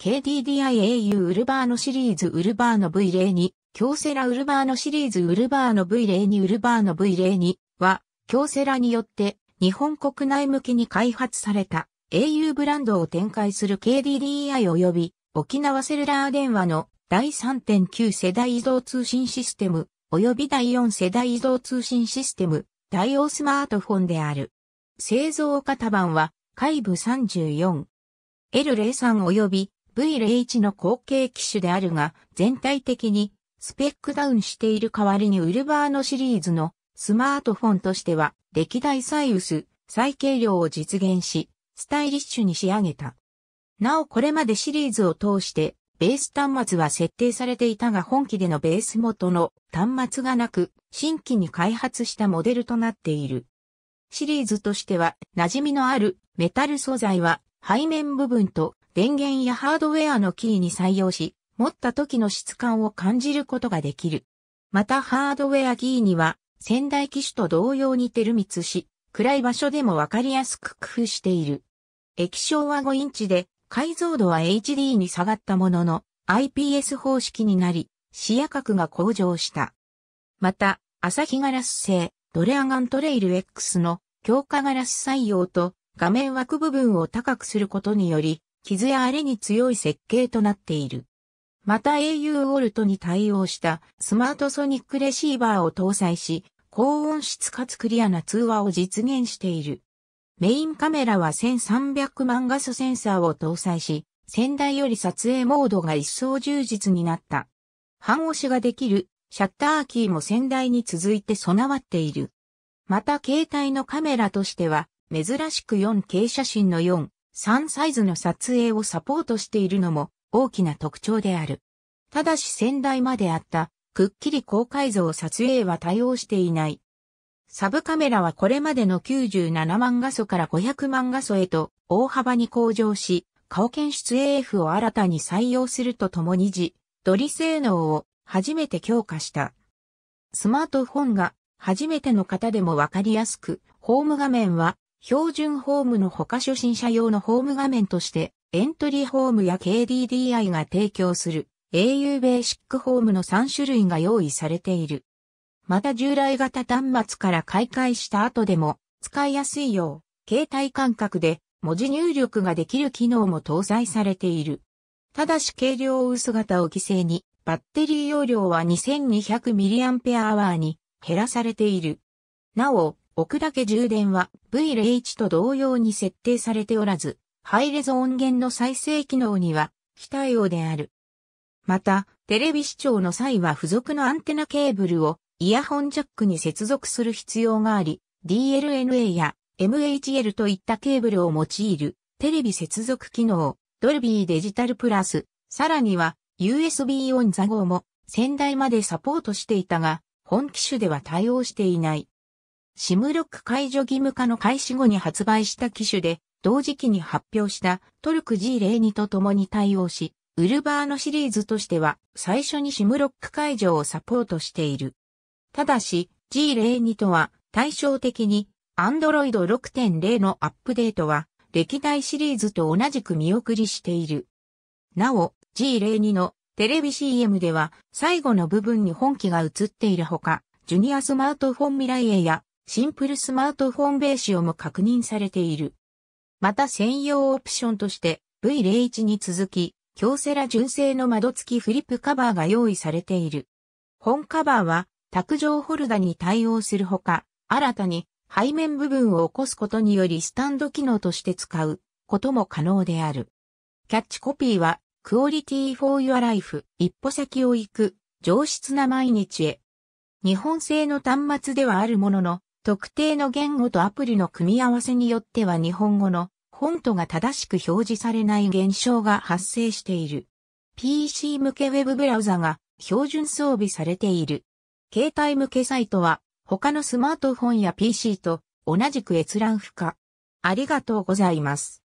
KDDIAU ウルバーノシリーズウルバーノ V02、京セラウルバーノシリーズウルバーノ V02 ウルバーノ V02 は、京セラによって日本国内向けに開発された au ブランドを展開する KDDI 及び沖縄セルラー電話の第3.9世代移動通信システム及び第4世代移動通信システム対応スマートフォンである。製造型番は、海部 34L03 及び V01 の後継機種であるが、全体的にスペックダウンしている代わりにウルバーノシリーズのスマートフォンとしては歴代サイウス、再軽量を実現し、スタイリッシュに仕上げた。なおこれまでシリーズを通してベース端末は設定されていたが本機でのベース元の端末がなく、新規に開発したモデルとなっている。シリーズとしては馴染みのあるメタル素材は背面部分と電源やハードウェアのキーに採用し、持った時の質感を感じることができる。またハードウェアキーには、仙台機種と同様にテルミツし、暗い場所でもわかりやすく工夫している。液晶は5インチで、解像度は HD に下がったものの、IPS 方式になり、視野角が向上した。また、朝日ガラス製、ドレアガントレイル X の強化ガラス採用と、画面枠部分を高くすることにより、傷や荒れに強い設計となっている。また au ウォルトに対応したスマートソニックレシーバーを搭載し、高音質かつクリアな通話を実現している。メインカメラは1300万画素センサーを搭載し、先代より撮影モードが一層充実になった。半押しができるシャッターキーも先代に続いて備わっている。また携帯のカメラとしては、珍しく 4K 写真の4、三サイズの撮影をサポートしているのも大きな特徴である。ただし先代まであったくっきり高解像撮影は対応していない。サブカメラはこれまでの97万画素から500万画素へと大幅に向上し、顔検出 AF を新たに採用するとともに自撮り性能を初めて強化した。スマートフォンが初めての方でもわかりやすく、ホーム画面は標準ホームの他初心者用のホーム画面として、エントリーホームや KDDI が提供する au ベーシックホームの3種類が用意されている。また従来型端末から開会した後でも使いやすいよう、携帯感覚で文字入力ができる機能も搭載されている。ただし軽量薄型を犠牲に、バッテリー容量は 2200mAh に減らされている。なお、置くだけ充電は V01 と同様に設定されておらず、ハイレゾ音源の再生機能には非対応である。また、テレビ視聴の際は付属のアンテナケーブルをイヤホンジャックに接続する必要があり、DLNA や MHL といったケーブルを用いるテレビ接続機能、ドルビーデジタルプラス、さらには USB オンザ号も先代までサポートしていたが、本機種では対応していない。シムロック解除義務化の開始後に発売した機種で、同時期に発表したトルク G02 と共に対応し、ウルバーのシリーズとしては最初にシムロック解除をサポートしている。ただし G02 とは対照的に Android 6.0のアップデートは歴代シリーズと同じく見送りしている。なお G02 のテレビ CM では最後の部分に本機が映っているほか、ジュニアスマートフォン未来へやシンプルスマートフォンベーシオも確認されている。また専用オプションとして V01 に続き、京セラ純正の窓付きフリップカバーが用意されている。本カバーは卓上ホルダに対応するほか、新たに背面部分を起こすことによりスタンド機能として使うことも可能である。キャッチコピーは、クオリティフォーユアライフ一歩先を行く上質な毎日へ。日本製の端末ではあるものの、特定の言語とアプリの組み合わせによっては日本語のフォントが正しく表示されない現象が発生している。PC 向けウェブブラウザが標準装備されている。携帯向けサイトは他のスマートフォンや PC と同じく閲覧不可。ありがとうございます。